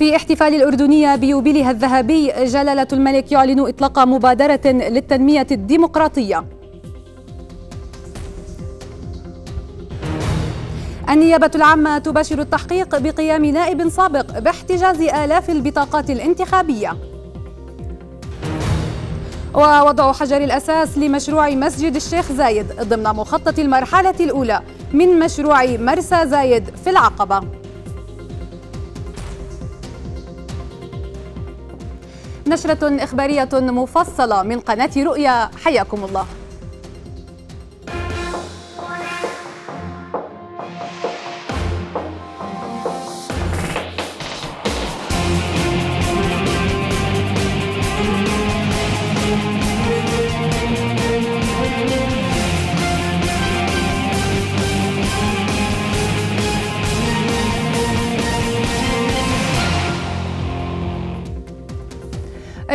في احتفال الأردنية بيوبيلها الذهبي جلالة الملك يعلن إطلاق مبادرة للتنمية الديمقراطية النيابة العامة تباشر التحقيق بقيام نائب سابق باحتجاز آلاف البطاقات الانتخابية ووضع حجر الأساس لمشروع مسجد الشيخ زايد ضمن مخطط المرحلة الأولى من مشروع مرسى زايد في العقبة نشرة إخبارية مفصلة من قناة رؤيا حياكم الله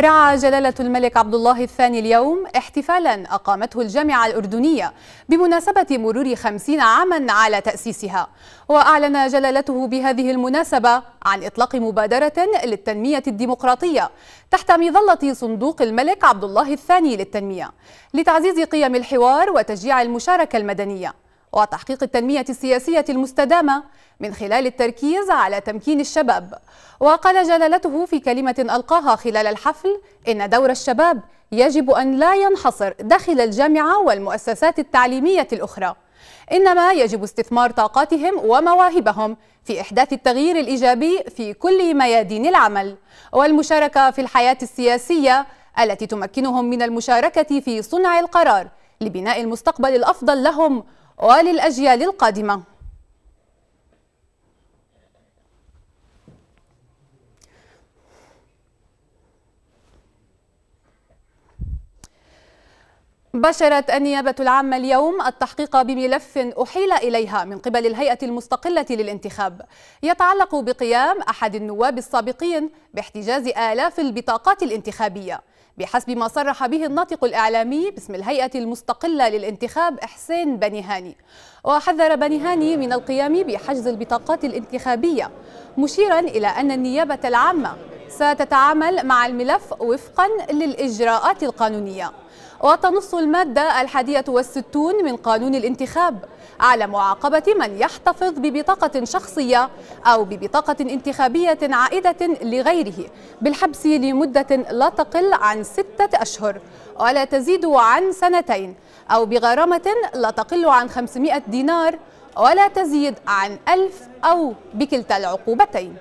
شرع جلالة الملك عبد الله الثاني اليوم احتفالا أقامته الجامعة الأردنية بمناسبة مرور خمسين عاما على تأسيسها وأعلن جلالته بهذه المناسبة عن إطلاق مبادرة للتنمية الديمقراطية تحت مظلة صندوق الملك عبد الله الثاني للتنمية لتعزيز قيم الحوار وتشجيع المشاركة المدنية وتحقيق التنمية السياسية المستدامة من خلال التركيز على تمكين الشباب وقال جلالته في كلمة ألقاها خلال الحفل إن دور الشباب يجب أن لا ينحصر داخل الجامعة والمؤسسات التعليمية الأخرى إنما يجب استثمار طاقاتهم ومواهبهم في إحداث التغيير الإيجابي في كل ميادين العمل والمشاركة في الحياة السياسية التي تمكنهم من المشاركة في صنع القرار لبناء المستقبل الأفضل لهم وللأجيال القادمة بشرت النيابة العامة اليوم التحقيق بملف أحيل إليها من قبل الهيئة المستقلة للانتخاب يتعلق بقيام أحد النواب السابقين باحتجاز آلاف البطاقات الانتخابية بحسب ما صرح به الناطق الإعلامي باسم الهيئة المستقلة للانتخاب حسين بنيهاني وحذر بنيهاني من القيام بحجز البطاقات الانتخابية مشيرا إلى أن النيابة العامة ستتعامل مع الملف وفقا للإجراءات القانونية وتنص المادة الحادية والستون من قانون الانتخاب على معاقبة من يحتفظ ببطاقة شخصية أو ببطاقة انتخابية عائدة لغيره بالحبس لمدة لا تقل عن ستة أشهر ولا تزيد عن سنتين أو بغرامة لا تقل عن 500 دينار ولا تزيد عن ألف أو بكلتا العقوبتين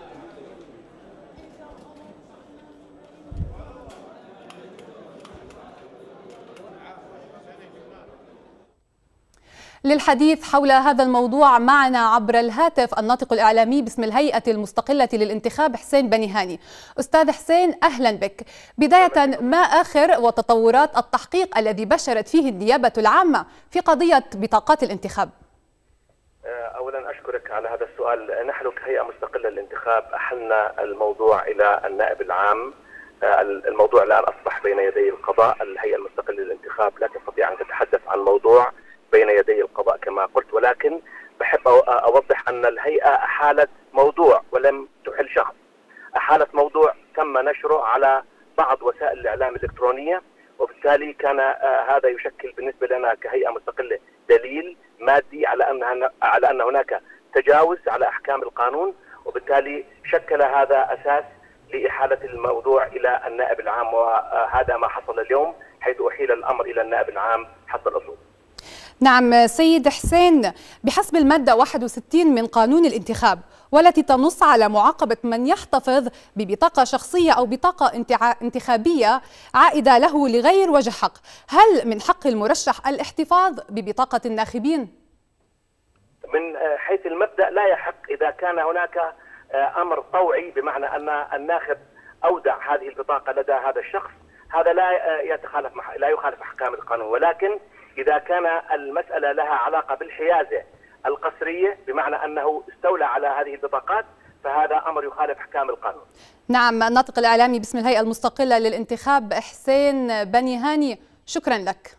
للحديث حول هذا الموضوع معنا عبر الهاتف الناطق الإعلامي باسم الهيئة المستقلة للانتخاب حسين بني هاني أستاذ حسين أهلا بك بداية ما آخر وتطورات التحقيق الذي بشرت فيه النيابة العامة في قضية بطاقات الانتخاب آه، اولا اشكرك على هذا السؤال نحن كهيئه مستقله للانتخاب احلنا الموضوع الى النائب العام آه، الموضوع الان اصبح بين يدي القضاء الهيئه المستقله للانتخاب لا تستطيع ان تتحدث عن موضوع بين يدي القضاء كما قلت ولكن بحب أوضح أن الهيئة أحالت موضوع ولم تحل شخص أحالت موضوع تم نشره على بعض وسائل الإعلام الإلكترونية وبالتالي كان آه، هذا يشكل بالنسبة لنا كهيئة مستقلة دليل مادي على أن على أن هناك تجاوز على أحكام القانون وبالتالي شكل هذا أساس لإحالة الموضوع إلى النائب العام وهذا ما حصل اليوم حيث أحيل الأمر إلى النائب العام حسب الأصول نعم سيد حسين بحسب المادة 61 من قانون الانتخاب والتي تنص على معاقبة من يحتفظ ببطاقة شخصية أو بطاقة انتخابية عائدة له لغير وجه حق هل من حق المرشح الاحتفاظ ببطاقة الناخبين؟ من آه، حيث المبدأ لا يحق إذا كان هناك آه، أمر طوعي بمعنى أن الناخب أودع هذه البطاقة لدى هذا الشخص هذا لا آه، يتخالف لا يخالف أحكام القانون ولكن إذا كان المسألة لها علاقة بالحيازة القسرية بمعنى أنه استولى على هذه البطاقات فهذا أمر يخالف أحكام القانون نعم الناطق الإعلامي باسم الهيئة المستقلة للانتخاب حسين بني هاني شكرا لك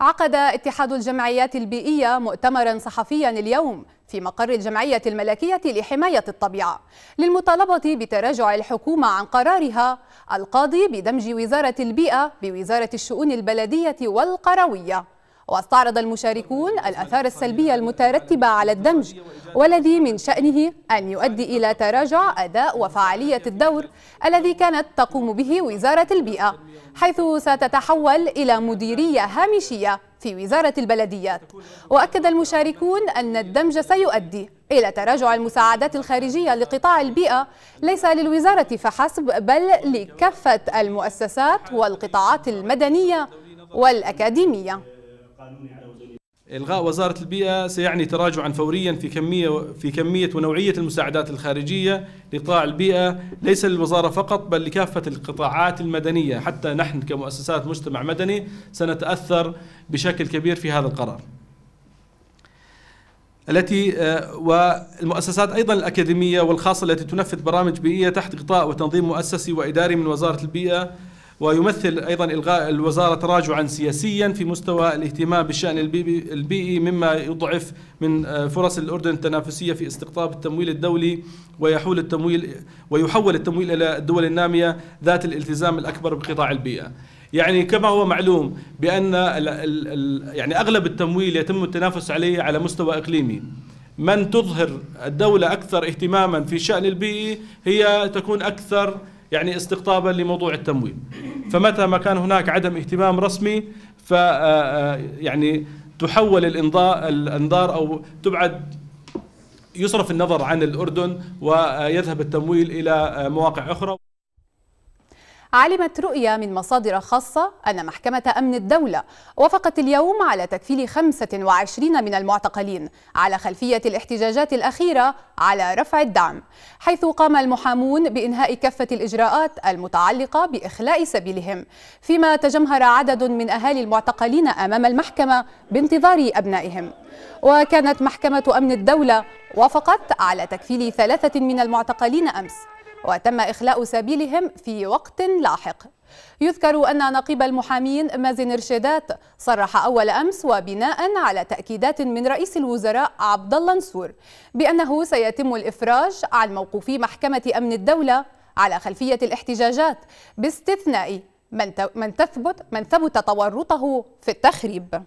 عقد اتحاد الجمعيات البيئية مؤتمرا صحفيا اليوم في مقر الجمعية الملكية لحماية الطبيعة للمطالبة بتراجع الحكومة عن قرارها القاضي بدمج وزارة البيئة بوزارة الشؤون البلدية والقروية واستعرض المشاركون الأثار السلبية المترتبة على الدمج والذي من شأنه أن يؤدي إلى تراجع أداء وفعالية الدور الذي كانت تقوم به وزارة البيئة حيث ستتحول إلى مديرية هامشية في وزارة البلديات وأكد المشاركون أن الدمج سيؤدي إلى تراجع المساعدات الخارجية لقطاع البيئة ليس للوزارة فحسب بل لكافة المؤسسات والقطاعات المدنية والأكاديمية إلغاء وزارة البيئة سيعني تراجعا فوريا في كمية في كمية ونوعية المساعدات الخارجية لقطاع البيئة ليس للوزارة فقط بل لكافة القطاعات المدنية حتى نحن كمؤسسات مجتمع مدني سنتأثر بشكل كبير في هذا القرار. التي آه، والمؤسسات ايضا الاكاديميه والخاصه التي تنفذ برامج بيئيه تحت غطاء وتنظيم مؤسسي واداري من وزاره البيئه ويمثل أيضا إلغاء الوزارة تراجعا سياسيا في مستوى الاهتمام بالشأن البيئي مما يضعف من آه، فرص الأردن التنافسية في استقطاب التمويل الدولي ويحول التمويل ويحول التمويل إلى الدول النامية ذات الالتزام الأكبر بقطاع البيئة يعني كما هو معلوم بأن الـ الـ يعني أغلب التمويل يتم التنافس عليه على مستوى إقليمي من تظهر الدولة أكثر اهتماما في شأن البيئي هي تكون أكثر يعني استقطابا لموضوع التمويل فمتى ما كان هناك عدم اهتمام رسمي ف آه، آه، يعني تحول الانظار او تبعد يصرف النظر عن الاردن ويذهب التمويل الى آه، مواقع اخرى علمت رؤية من مصادر خاصة أن محكمة أمن الدولة وافقت اليوم على تكفيل 25 من المعتقلين على خلفية الاحتجاجات الأخيرة على رفع الدعم حيث قام المحامون بإنهاء كافة الإجراءات المتعلقة بإخلاء سبيلهم فيما تجمهر عدد من أهالي المعتقلين أمام المحكمة بانتظار أبنائهم وكانت محكمة أمن الدولة وافقت على تكفيل ثلاثة من المعتقلين أمس وتم إخلاء سبيلهم في وقت لاحق يذكر أن نقيب المحامين مازن رشادات صرح أول أمس وبناء على تأكيدات من رئيس الوزراء عبد الله نسور بأنه سيتم الإفراج عن موقوفي محكمة أمن الدولة على خلفية الاحتجاجات باستثناء من تثبت من ثبت تورطه في التخريب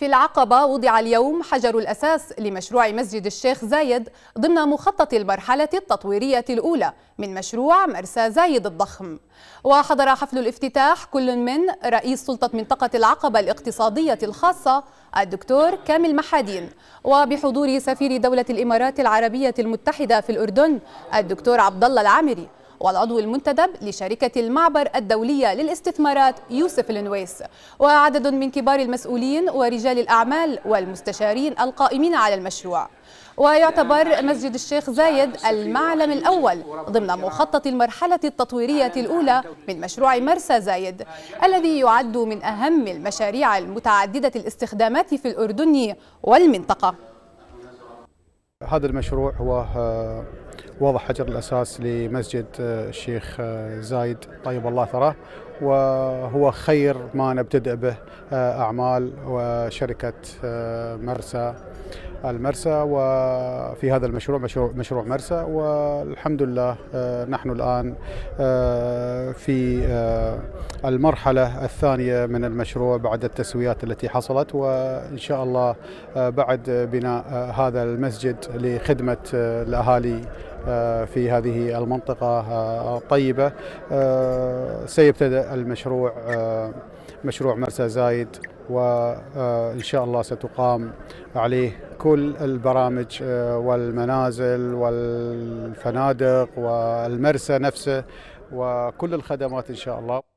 في العقبة وضع اليوم حجر الأساس لمشروع مسجد الشيخ زايد ضمن مخطط المرحلة التطويرية الأولى من مشروع مرسى زايد الضخم وحضر حفل الافتتاح كل من رئيس سلطة منطقة العقبة الاقتصادية الخاصة الدكتور كامل محادين وبحضور سفير دولة الإمارات العربية المتحدة في الأردن الدكتور عبد الله العامري والعضو المنتدب لشركة المعبر الدولية للاستثمارات يوسف النويس وعدد من كبار المسؤولين ورجال الأعمال والمستشارين القائمين على المشروع ويعتبر مسجد الشيخ زايد المعلم الأول ضمن مخطط المرحلة التطويرية الأولى من مشروع مرسى زايد الذي يعد من أهم المشاريع المتعددة الاستخدامات في الأردن والمنطقة هذا المشروع هو وضع حجر الأساس لمسجد آه، الشيخ آه، زايد طيب الله ثراه وهو خير ما نبتدئ به آه، أعمال وشركة مرسى المرسى وفي هذا المشروع مشروع, مشروع مرسى والحمد لله نحن الآن في المرحلة الثانية من المشروع بعد التسويات التي حصلت وإن شاء الله بعد بناء هذا المسجد لخدمة الأهالي آه، في هذه المنطقة الطيبة آه، آه، سيبتدأ المشروع مشروع مرسى زايد وإن شاء الله ستقام عليه كل البرامج والمنازل والفنادق والمرسى نفسه وكل الخدمات إن شاء الله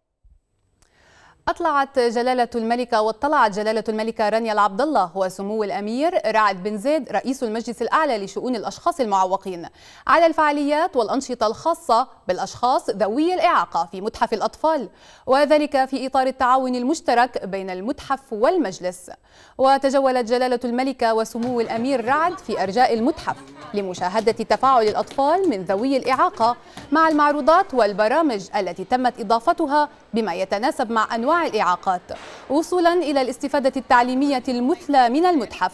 أطلعت جلالة الملكة واطلعت جلالة الملكة رانيا العبد الله وسمو الأمير رعد بن زيد رئيس المجلس الأعلى لشؤون الأشخاص المعوقين على الفعاليات والأنشطة الخاصة بالأشخاص ذوي الإعاقة في متحف الأطفال وذلك في إطار التعاون المشترك بين المتحف والمجلس وتجولت جلالة الملكة وسمو الأمير رعد في أرجاء المتحف لمشاهدة تفاعل الأطفال من ذوي الإعاقة مع المعروضات والبرامج التي تمت إضافتها بما يتناسب مع أنواع الإعاقات وصولا إلى الاستفادة التعليمية المثلى من المتحف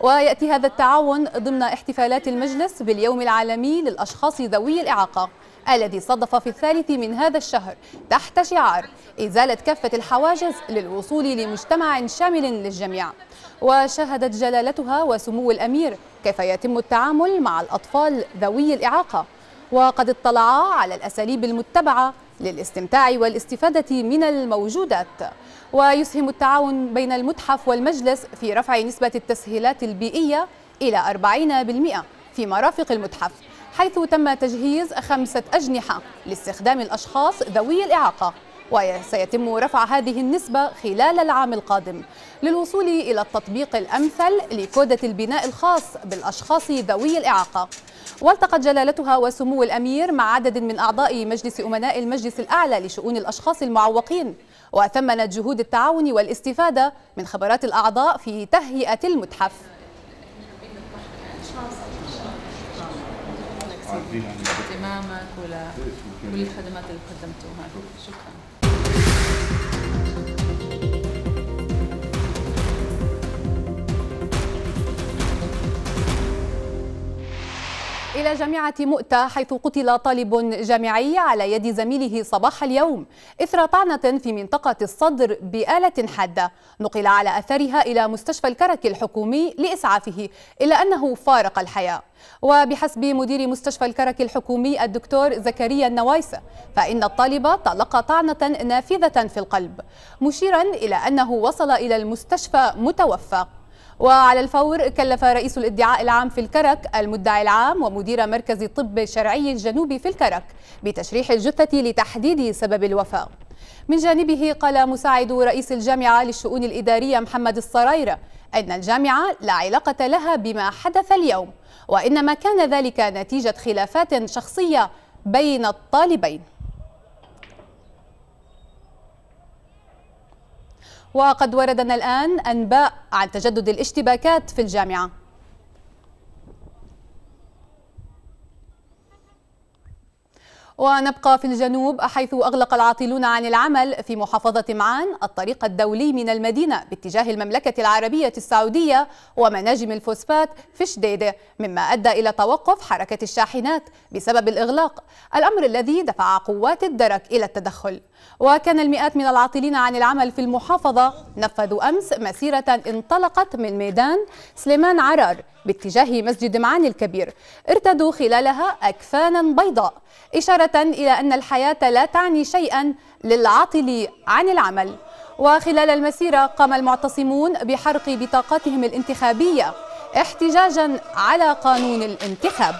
ويأتي هذا التعاون ضمن احتفالات المجلس باليوم العالمي للأشخاص ذوي الإعاقة الذي صدف في الثالث من هذا الشهر تحت شعار إزالة كافة الحواجز للوصول لمجتمع شامل للجميع وشهدت جلالتها وسمو الأمير كيف يتم التعامل مع الأطفال ذوي الإعاقة وقد اطلعا على الأساليب المتبعة للاستمتاع والاستفادة من الموجودات ويسهم التعاون بين المتحف والمجلس في رفع نسبة التسهيلات البيئية إلى 40% في مرافق المتحف حيث تم تجهيز خمسة أجنحة لاستخدام الأشخاص ذوي الإعاقة وسيتم رفع هذه النسبة خلال العام القادم للوصول إلى التطبيق الأمثل لكودة البناء الخاص بالأشخاص ذوي الإعاقة والتقت جلالتها وسمو الأمير مع عدد من أعضاء مجلس أمناء المجلس الأعلى لشؤون الأشخاص المعوقين وثمنت جهود التعاون والاستفادة من خبرات الأعضاء في تهيئة المتحف تمامك ولا كل الخدمات اللي قدمتوها إلى جامعة مؤتة حيث قتل طالب جامعي على يد زميله صباح اليوم إثر طعنة في منطقة الصدر بآلة حادة نقل على أثرها إلى مستشفى الكرك الحكومي لإسعافه إلا أنه فارق الحياة وبحسب مدير مستشفى الكرك الحكومي الدكتور زكريا النوايس فإن الطالب تلقى طعنة نافذة في القلب مشيرا إلى أنه وصل إلى المستشفى متوفى وعلى الفور كلف رئيس الادعاء العام في الكرك المدعي العام ومدير مركز الطب الشرعي الجنوبي في الكرك بتشريح الجثة لتحديد سبب الوفاة من جانبه قال مساعد رئيس الجامعة للشؤون الإدارية محمد الصرايرة أن الجامعة لا علاقة لها بما حدث اليوم وإنما كان ذلك نتيجة خلافات شخصية بين الطالبين وقد وردنا الآن أنباء عن تجدد الاشتباكات في الجامعة ونبقى في الجنوب حيث أغلق العاطلون عن العمل في محافظة معان الطريق الدولي من المدينة باتجاه المملكة العربية السعودية ومناجم الفوسفات في شديدة مما أدى إلى توقف حركة الشاحنات بسبب الإغلاق الأمر الذي دفع قوات الدرك إلى التدخل وكان المئات من العاطلين عن العمل في المحافظة نفذوا أمس مسيرة انطلقت من ميدان سليمان عرار باتجاه مسجد معاني الكبير ارتدوا خلالها أكفانا بيضاء إشارة إلى أن الحياة لا تعني شيئا للعاطل عن العمل وخلال المسيرة قام المعتصمون بحرق بطاقاتهم الانتخابية احتجاجا على قانون الانتخاب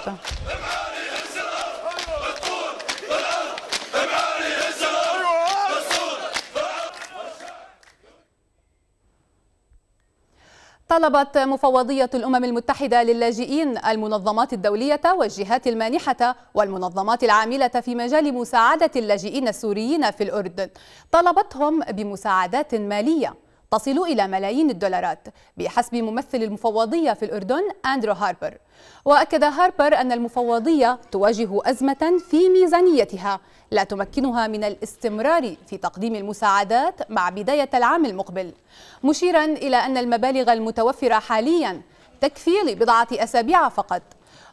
طلبت مفوضية الأمم المتحدة للاجئين المنظمات الدولية والجهات المانحة والمنظمات العاملة في مجال مساعدة اللاجئين السوريين في الأردن طلبتهم بمساعدات مالية تصل إلى ملايين الدولارات بحسب ممثل المفوضية في الأردن أندرو هاربر وأكد هاربر أن المفوضية تواجه أزمة في ميزانيتها لا تمكنها من الاستمرار في تقديم المساعدات مع بداية العام المقبل مشيرا إلى أن المبالغ المتوفرة حاليا تكفي لبضعة أسابيع فقط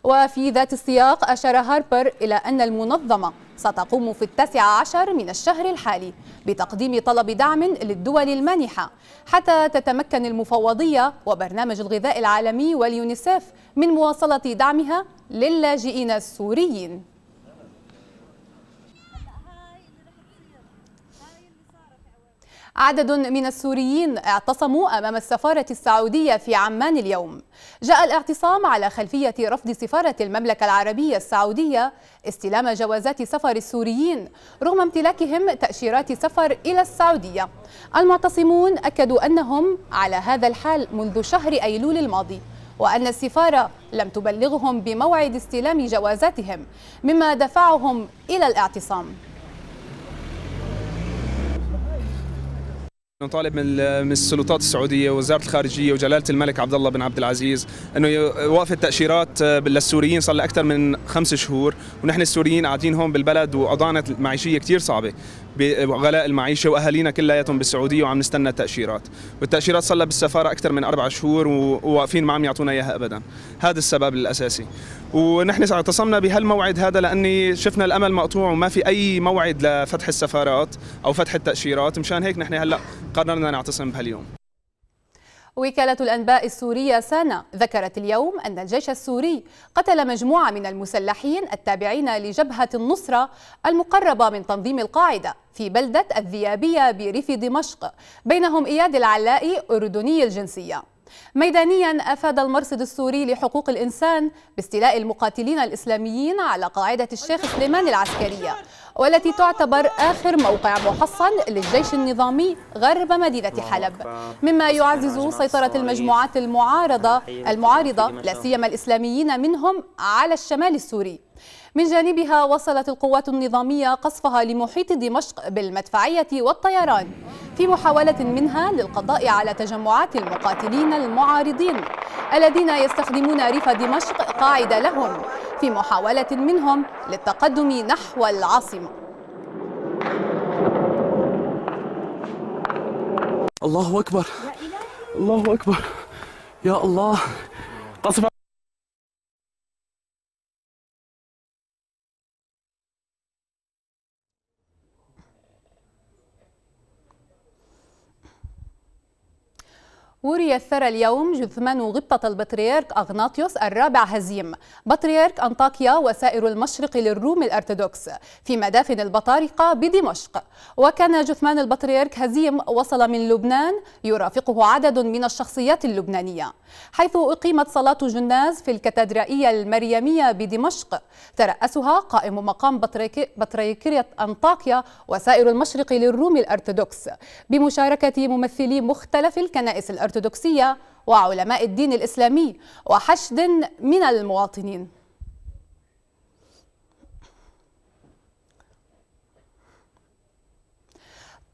وفي ذات السياق أشار هاربر إلى أن المنظمة ستقوم في التاسع عشر من الشهر الحالي بتقديم طلب دعم للدول المانحة حتى تتمكن المفوضية وبرنامج الغذاء العالمي واليونيسيف من مواصلة دعمها للاجئين السوريين عدد من السوريين اعتصموا أمام السفارة السعودية في عمان اليوم جاء الاعتصام على خلفية رفض سفارة المملكة العربية السعودية استلام جوازات سفر السوريين رغم امتلاكهم تأشيرات سفر إلى السعودية المعتصمون أكدوا أنهم على هذا الحال منذ شهر أيلول الماضي وأن السفارة لم تبلغهم بموعد استلام جوازاتهم مما دفعهم إلى الاعتصام نطالب من السلطات السعوديه ووزاره الخارجيه وجلاله الملك عبد الله بن عبد العزيز انه يوقف التاشيرات آه، للسوريين صار لاكثر من خمس شهور ونحن السوريين قاعدين هون بالبلد واوضاعنا المعيشيه كثير صعبه بغلاء المعيشه واهالينا كلياتهم بالسعوديه وعم نستنى التاشيرات، والتاشيرات صار لها بالسفاره اكثر من اربع شهور وواقفين ما عم يعطونا اياها ابدا، هذا السبب الاساسي. ونحن اعتصمنا بهالموعد هذا لاني شفنا الامل مقطوع وما في اي موعد لفتح السفارات او فتح التاشيرات، مشان هيك نحن هلا قررنا نعتصم بهاليوم. وكالة الأنباء السورية سانا ذكرت اليوم أن الجيش السوري قتل مجموعة من المسلحين التابعين لجبهة النصرة المقربة من تنظيم القاعدة في بلدة الذيابية بريف دمشق بينهم إياد العلائي أردني الجنسية ميدانيا افاد المرصد السوري لحقوق الانسان باستيلاء المقاتلين الاسلاميين على قاعده الشيخ سليمان العسكريه والتي تعتبر آخر موقع محصن للجيش النظامي غرب مدينة حلب مما يعزز سيطرة المجموعات المعارضة المعارضة لا سيما الإسلاميين منهم على الشمال السوري من جانبها وصلت القوات النظامية قصفها لمحيط دمشق بالمدفعية والطيران في محاولة منها للقضاء على تجمعات المقاتلين المعارضين الذين يستخدمون ريف دمشق قاعدة لهم في محاولة منهم للتقدم نحو العاصمة الله أكبر الله أكبر يا الله قصف وري الثرى اليوم جثمان غبطة البطريرك أغناطيوس الرابع هزيم بطريرك أنطاكيا وسائر المشرق للروم الأرثوذكس في مدافن البطارقة بدمشق وكان جثمان البطريرك هزيم وصل من لبنان يرافقه عدد من الشخصيات اللبنانية حيث أقيمت صلاة جناز في الكاتدرائية المريمية بدمشق ترأسها قائم مقام بطريركية أنطاكيا وسائر المشرق للروم الأرثوذكس بمشاركة ممثلي مختلف الكنائس الأرثوذكس الأرثوذكسية وعلماء الدين الإسلامي وحشد من المواطنين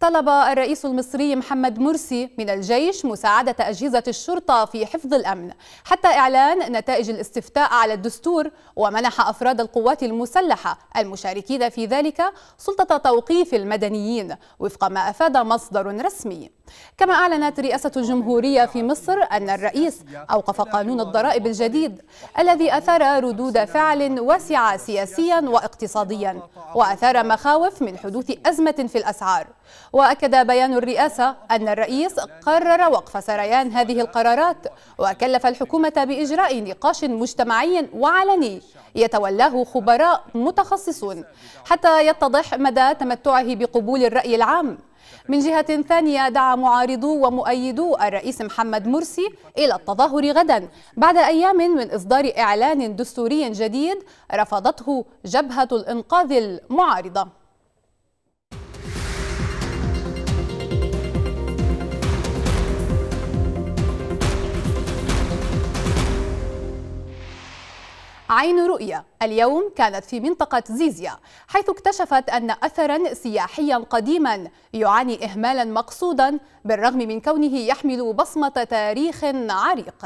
طلب الرئيس المصري محمد مرسي من الجيش مساعدة أجهزة الشرطة في حفظ الأمن حتى إعلان نتائج الاستفتاء على الدستور ومنح أفراد القوات المسلحة المشاركين في ذلك سلطة توقيف المدنيين وفق ما أفاد مصدر رسمي كما أعلنت رئاسة الجمهورية في مصر أن الرئيس أوقف قانون الضرائب الجديد الذي أثار ردود فعل واسعة سياسيا واقتصاديا وأثار مخاوف من حدوث أزمة في الأسعار وأكد بيان الرئاسة أن الرئيس قرر وقف سريان هذه القرارات وكلف الحكومة بإجراء نقاش مجتمعي وعلني يتولاه خبراء متخصصون حتى يتضح مدى تمتعه بقبول الرأي العام من جهة ثانية دعا معارضو ومؤيدو الرئيس محمد مرسي إلى التظاهر غدا بعد أيام من إصدار إعلان دستوري جديد رفضته جبهة الإنقاذ المعارضة عين رؤية اليوم كانت في منطقة زيزيا حيث اكتشفت أن أثرا سياحيا قديما يعاني إهمالا مقصودا بالرغم من كونه يحمل بصمة تاريخ عريق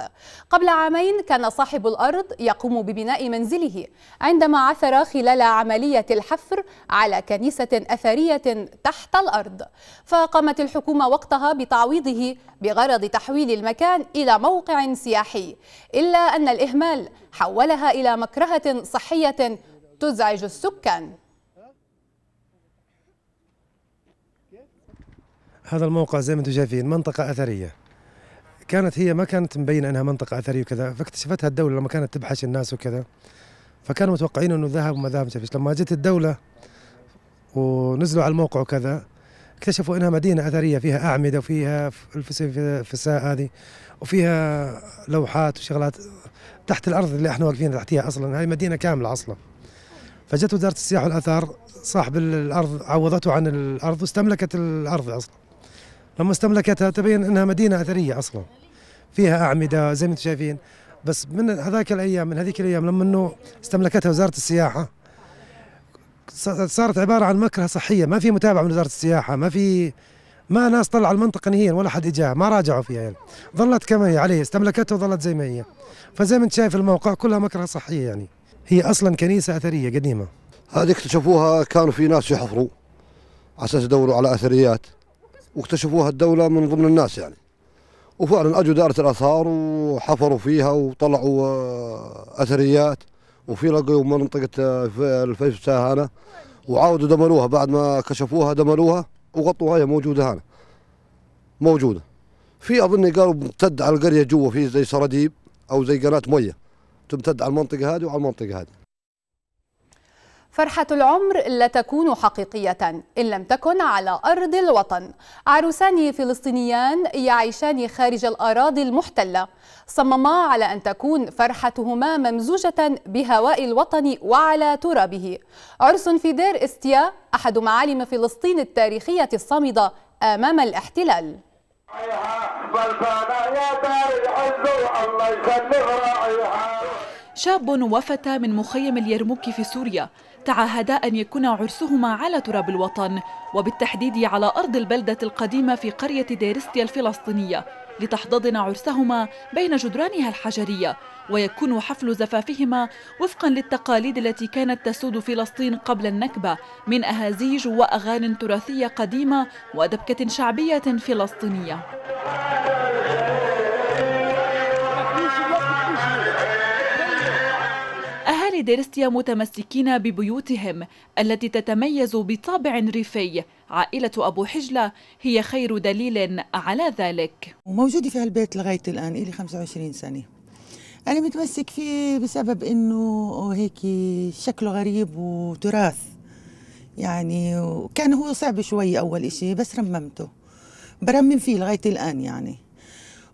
قبل عامين كان صاحب الأرض يقوم ببناء منزله عندما عثر خلال عملية الحفر على كنيسة أثرية تحت الأرض فقامت الحكومة وقتها بتعويضه بغرض تحويل المكان إلى موقع سياحي إلا أن الإهمال حولها إلى مكرهة صحيحة صحية تزعج السكان هذا الموقع زي ما انتم شايفين منطقة أثرية كانت هي ما كانت مبينة أنها منطقة أثرية وكذا فاكتشفتها الدولة لما كانت تبحث الناس وكذا فكانوا متوقعين أنه ذهب وما ذهب لما جت الدولة ونزلوا على الموقع وكذا اكتشفوا انها مدينه اثريه فيها اعمده وفيها الفساء هذه وفيها لوحات وشغلات تحت الارض اللي احنا واقفين تحتها اصلا هذه مدينه كامله اصلا فجت وزاره السياحه والاثار صاحب الارض عوضته عن الارض واستملكت الارض اصلا لما استملكتها تبين انها مدينه اثريه اصلا فيها اعمده زي ما انتم شايفين بس من هذاك الايام من هذيك الايام لما انه استملكتها وزاره السياحه صارت عباره عن مكره صحيه ما في متابعه من وزاره السياحه ما في ما ناس طلع المنطقه نهائيا ولا حد اجاها ما راجعوا فيها يعني ظلت كما هي عليه استملكتها وظلت زي ما هي فزي ما انت شايف الموقع كلها مكره صحيه يعني هي اصلا كنيسه اثريه قديمه هذه اكتشفوها كانوا في ناس يحفروا على اساس يدوروا على اثريات واكتشفوها الدوله من ضمن الناس يعني وفعلا اجوا دائره الاثار وحفروا فيها وطلعوا آه، اثريات وفي لقوا منطقه الفيف هنا وعاودوا دمروها بعد ما كشفوها دمروها وغطوها هي موجوده هنا موجوده في اظن قالوا بتمتد على القريه جوا في زي سراديب او زي قناه ميه تمتد على المنطقه هذه وعلى المنطقه هذه فرحة العمر لا تكون حقيقية إن لم تكن على أرض الوطن عروسان فلسطينيان يعيشان خارج الأراضي المحتلة صمما على أن تكون فرحتهما ممزوجة بهواء الوطن وعلى ترابه عرس في دير استيا أحد معالم فلسطين التاريخية الصامدة أمام الاحتلال شاب وفتى من مخيم اليرموك في سوريا تعاهدا أن يكون عرسهما على تراب الوطن وبالتحديد على أرض البلدة القديمة في قرية ديرستيا الفلسطينية لتحتضن عرسهما بين جدرانها الحجرية ويكون حفل زفافهما وفقا للتقاليد التي كانت تسود فلسطين قبل النكبة من أهازيج وأغان تراثية قديمة ودبكة شعبية فلسطينية ديرستيا متمسكين ببيوتهم التي تتميز بطابع ريفي عائلة أبو حجلة هي خير دليل على ذلك موجودة في هالبيت لغاية الآن إلي 25 سنة أنا متمسك فيه بسبب إنه هيك شكله غريب وتراث يعني وكان هو صعب شوي أول إشي بس رممته برمم فيه لغاية الآن يعني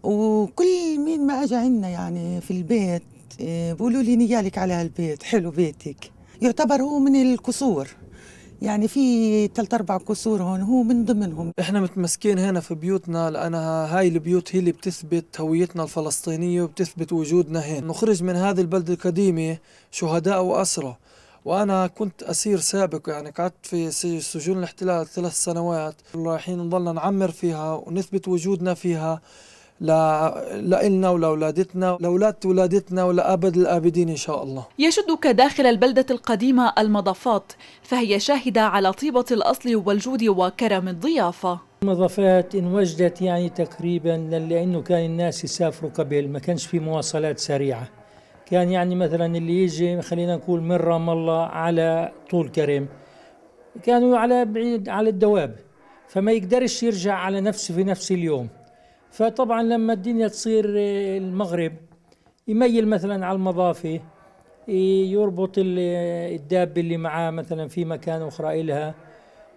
وكل مين ما أجا عنا يعني في البيت إيه، بقولوا لي نيالك على هالبيت حلو بيتك يعتبر هو من القصور يعني في ثلاث اربع قصور هون هو من ضمنهم احنا متمسكين هنا في بيوتنا لانها هاي البيوت هي اللي بتثبت هويتنا الفلسطينيه وبتثبت وجودنا هنا نخرج من هذه البلده القديمه شهداء واسرى وانا كنت اسير سابق يعني قعدت في سجون الاحتلال ثلاث سنوات رايحين نضلنا نعمر فيها ونثبت وجودنا فيها لإلنا ولأولادتنا لأولاد ولادتنا ولأبد الآبدين إن شاء الله يشدك داخل البلدة القديمة المضافات فهي شاهدة على طيبة الأصل والجود وكرم الضيافة المضافات انوجدت يعني تقريبا لأنه كان الناس يسافروا قبل ما كانش في مواصلات سريعة كان يعني مثلا اللي يجي خلينا نقول من رام الله على طول كريم كانوا على بعيد على الدواب فما يقدرش يرجع على نفسه في نفس اليوم فطبعا لما الدنيا تصير آه، المغرب يميل مثلا على المضافي يربط الدابة اللي معاه مثلا في مكان أخرى إلها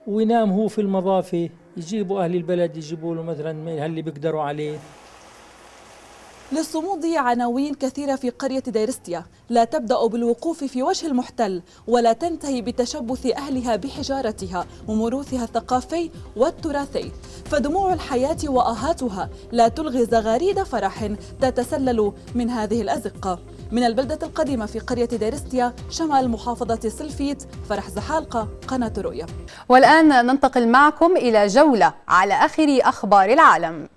وينام هو في المضافي يجيبوا أهل البلد يجيبوا له مثلا اللي بيقدروا عليه للصمود عناوين كثيرة في قرية ديرستيا لا تبدأ بالوقوف في وجه المحتل ولا تنتهي بتشبث أهلها بحجارتها وموروثها الثقافي والتراثي فدموع الحياة وآهاتها لا تلغي زغاريد فرح تتسلل من هذه الأزقة من البلدة القديمة في قرية ديرستيا شمال محافظة سلفيت فرح زحالقة قناة رؤية والآن ننتقل معكم إلى جولة على آخر أخبار العالم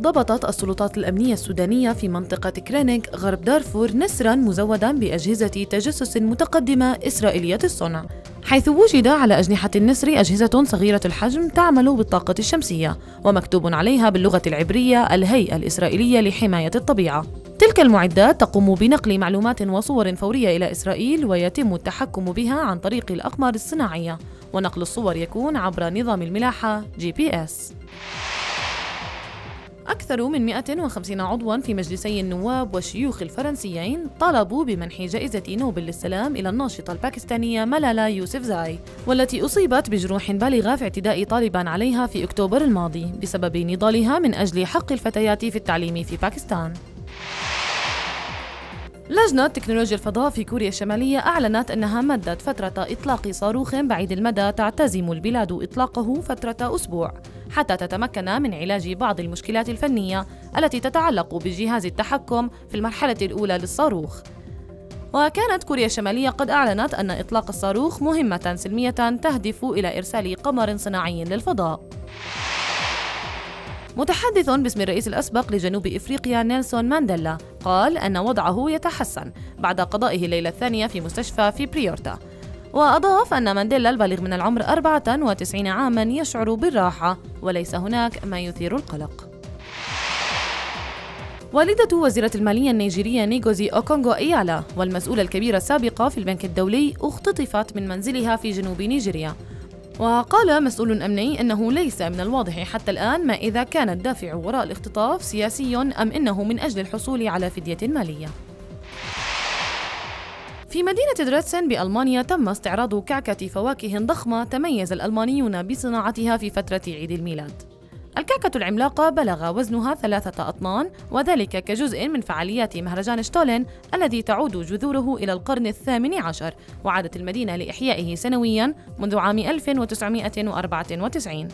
ضبطت السلطات الأمنية السودانية في منطقة كرينيك غرب دارفور نسراً مزوداً بأجهزة تجسس متقدمة إسرائيلية الصنع حيث وجد على أجنحة النسر أجهزة صغيرة الحجم تعمل بالطاقة الشمسية ومكتوب عليها باللغة العبرية الهيئة الإسرائيلية لحماية الطبيعة تلك المعدات تقوم بنقل معلومات وصور فورية إلى إسرائيل ويتم التحكم بها عن طريق الأقمار الصناعية ونقل الصور يكون عبر نظام الملاحة جي بي اس أكثر من 150 عضوا في مجلسي النواب والشيوخ الفرنسيين طلبوا بمنح جائزة نوبل للسلام إلى الناشطة الباكستانية ملالا يوسف زاي والتي أصيبت بجروح بالغة في اعتداء طالبان عليها في أكتوبر الماضي بسبب نضالها من أجل حق الفتيات في التعليم في باكستان لجنة تكنولوجيا الفضاء في كوريا الشمالية أعلنت أنها مدت فترة إطلاق صاروخ بعيد المدى تعتزم البلاد إطلاقه فترة أسبوع حتى تتمكن من علاج بعض المشكلات الفنية التي تتعلق بجهاز التحكم في المرحلة الأولى للصاروخ وكانت كوريا الشمالية قد أعلنت أن إطلاق الصاروخ مهمة سلمية تهدف إلى إرسال قمر صناعي للفضاء متحدث باسم الرئيس الأسبق لجنوب إفريقيا نيلسون مانديلا قال أن وضعه يتحسن بعد قضائه الليلة الثانية في مستشفى في بريورتا وأضاف أن مانديلا البالغ من العمر 94 عاما يشعر بالراحة وليس هناك ما يثير القلق والدة وزيرة المالية النيجيرية نيغوزي أوكونغو إيالا والمسؤولة الكبيرة السابقة في البنك الدولي اختطفت من منزلها في جنوب نيجيريا وقال مسؤول أمني أنه ليس من الواضح حتى الآن ما إذا كان الدافع وراء الاختطاف سياسي أم إنه من أجل الحصول على فدية مالية في مدينة دريتسن بألمانيا تم استعراض كعكة فواكه ضخمة تميز الألمانيون بصناعتها في فترة عيد الميلاد الكعكة العملاقة بلغ وزنها ثلاثة أطنان وذلك كجزء من فعاليات مهرجان شتولن الذي تعود جذوره إلى القرن الثامن عشر وعادت المدينة لإحيائه سنويا منذ عام 1994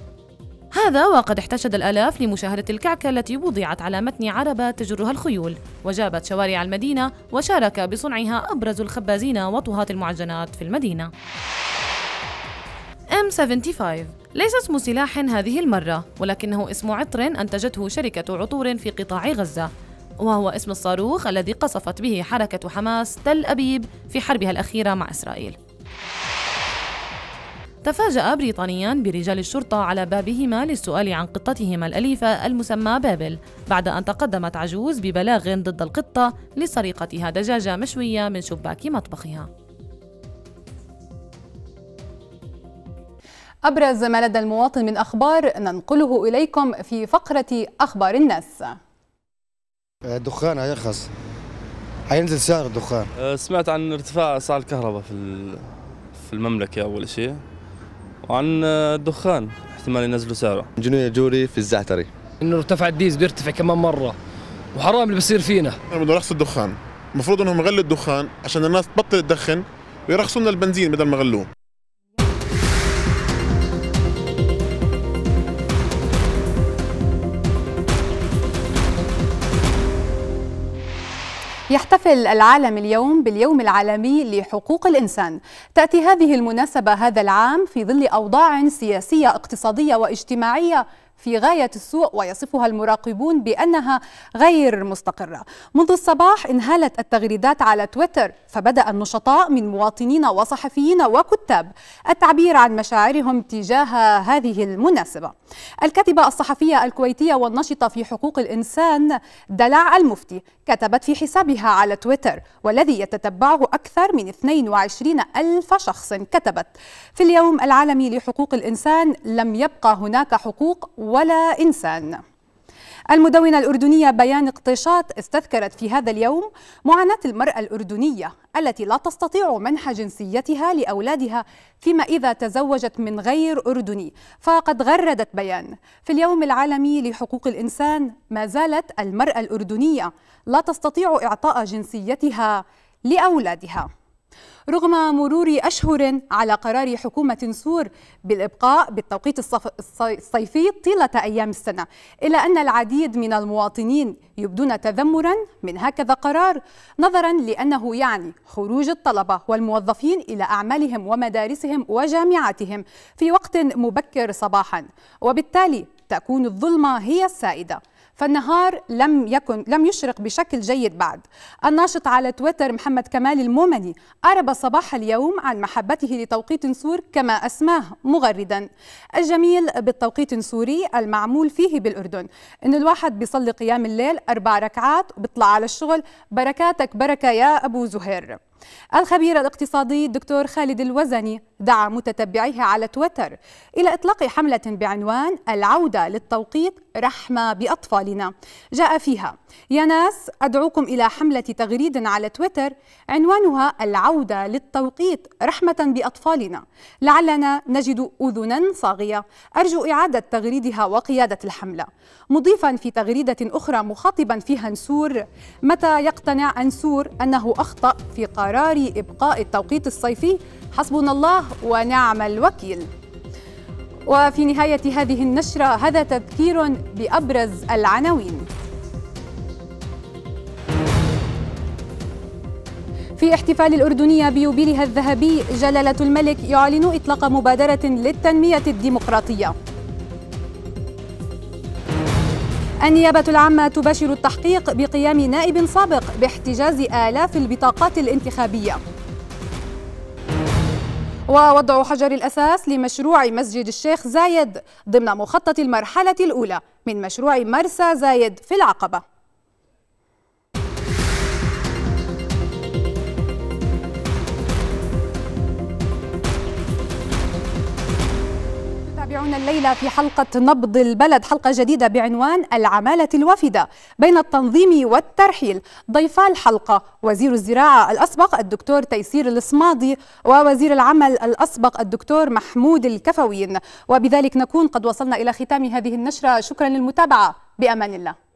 هذا وقد احتشد الآلاف لمشاهدة الكعكة التي وضعت على متن عربة تجرها الخيول وجابت شوارع المدينة وشارك بصنعها أبرز الخبازين وطهاة المعجنات في المدينة ام 75 ليست مسلاح هذه المرة ولكنه اسم عطر أنتجته شركة عطور في قطاع غزة وهو اسم الصاروخ الذي قصفت به حركة حماس تل أبيب في حربها الأخيرة مع إسرائيل تفاجأ بريطانيان برجال الشرطة على بابهما للسؤال عن قطتهما الأليفة المسمى بابل بعد أن تقدمت عجوز ببلاغ ضد القطة لسرقتها دجاجة مشوية من شباك مطبخها أبرز ما لدى المواطن من أخبار ننقله إليكم في فقرة أخبار الناس الدخان هيرخص هينزل سعر الدخان أه، سمعت عن ارتفاع أسعار الكهرباء في في المملكة أول شيء وعن أه، الدخان احتمال ينزلوا سعره جنيه جوري في الزعتري انه ارتفع الديز بيرتفع كمان مره وحرام اللي بصير فينا بده رخص الدخان المفروض انهم يغلوا الدخان عشان الناس تبطل تدخن ويرخصوا لنا البنزين بدل ما غلوه يحتفل العالم اليوم باليوم العالمي لحقوق الإنسان تأتي هذه المناسبة هذا العام في ظل أوضاع سياسية اقتصادية واجتماعية في غاية السوء ويصفها المراقبون بأنها غير مستقرة منذ الصباح انهالت التغريدات على تويتر فبدأ النشطاء من مواطنين وصحفيين وكتاب التعبير عن مشاعرهم تجاه هذه المناسبة الكاتبة الصحفية الكويتية والنشطة في حقوق الإنسان دلع المفتي كتبت في حسابها على تويتر والذي يتتبعه أكثر من 22 ألف شخص كتبت في اليوم العالمي لحقوق الإنسان لم يبقى هناك حقوق ولا إنسان المدونة الأردنية بيان اقتشاط استذكرت في هذا اليوم معاناة المرأة الأردنية التي لا تستطيع منح جنسيتها لأولادها فيما إذا تزوجت من غير أردني فقد غردت بيان في اليوم العالمي لحقوق الإنسان ما زالت المرأة الأردنية لا تستطيع إعطاء جنسيتها لأولادها رغم مرور أشهر على قرار حكومة سور بالإبقاء بالتوقيت الصيفي طيلة أيام السنة إلا أن العديد من المواطنين يبدون تذمرا من هكذا قرار نظرا لأنه يعني خروج الطلبة والموظفين إلى أعمالهم ومدارسهم وجامعاتهم في وقت مبكر صباحا وبالتالي تكون الظلمة هي السائدة فالنهار لم يكن لم يشرق بشكل جيد بعد الناشط على تويتر محمد كمال المومني أرب صباح اليوم عن محبته لتوقيت سور كما أسماه مغردا الجميل بالتوقيت السوري المعمول فيه بالأردن إن الواحد بيصلي قيام الليل أربع ركعات وبيطلع على الشغل بركاتك بركة يا أبو زهير الخبير الاقتصادي الدكتور خالد الوزني دعا متتبعيه على تويتر إلى إطلاق حملة بعنوان العودة للتوقيت رحمة بأطفالنا جاء فيها يا ناس أدعوكم إلى حملة تغريد على تويتر عنوانها العودة للتوقيت رحمة بأطفالنا لعلنا نجد أذنا صاغية أرجو إعادة تغريدها وقيادة الحملة مضيفا في تغريدة أخرى مخاطبا فيها نسور متى يقتنع أنسور أنه أخطأ في قرار قرار إبقاء التوقيت الصيفي حسبنا الله ونعم الوكيل وفي نهاية هذه النشرة هذا تذكير بأبرز العناوين في احتفال الأردنية بيوبيلها الذهبي جلالة الملك يعلن إطلاق مبادرة للتنمية الديمقراطية النيابة العامة تباشر التحقيق بقيام نائب سابق باحتجاز آلاف البطاقات الانتخابية ووضع حجر الأساس لمشروع مسجد الشيخ زايد ضمن مخطط المرحلة الأولى من مشروع مرسى زايد في العقبة تابعونا الليلة في حلقة نبض البلد حلقة جديدة بعنوان العمالة الوافدة بين التنظيم والترحيل ضيفا الحلقة وزير الزراعة الأسبق الدكتور تيسير الصماضي ووزير العمل الأسبق الدكتور محمود الكفوين وبذلك نكون قد وصلنا إلى ختام هذه النشرة شكرا للمتابعة بأمان الله